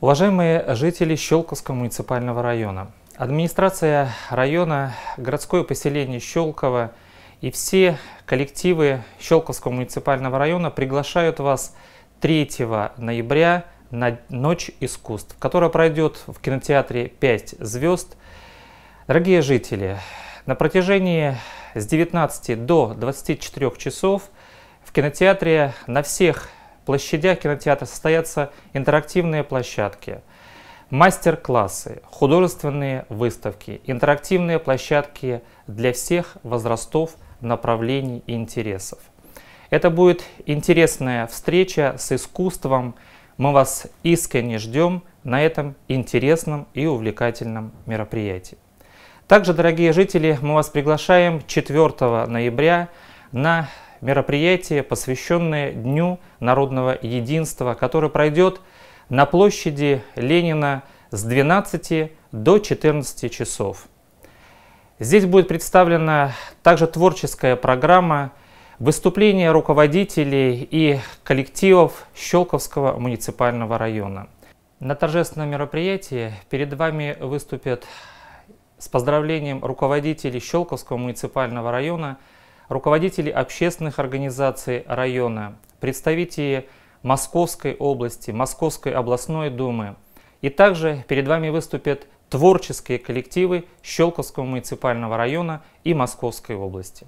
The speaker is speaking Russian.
Уважаемые жители Щелковского муниципального района, администрация района, городское поселение Щелково и все коллективы Щелковского муниципального района приглашают вас 3 ноября на Ночь искусств, которая пройдет в кинотеатре «Пять звезд. Дорогие жители, на протяжении с 19 до 24 часов в кинотеатре на всех площадях кинотеатра состоятся интерактивные площадки, мастер-классы, художественные выставки, интерактивные площадки для всех возрастов, направлений и интересов. Это будет интересная встреча с искусством. Мы вас искренне ждем на этом интересном и увлекательном мероприятии. Также, дорогие жители, мы вас приглашаем 4 ноября на мероприятие, посвященное Дню народного единства, который пройдет на площади Ленина с 12 до 14 часов. Здесь будет представлена также творческая программа, выступления руководителей и коллективов Щелковского муниципального района. На торжественном мероприятии перед вами выступят с поздравлением руководители Щелковского муниципального района руководители общественных организаций района, представители Московской области, Московской областной думы. И также перед вами выступят творческие коллективы Щелковского муниципального района и Московской области.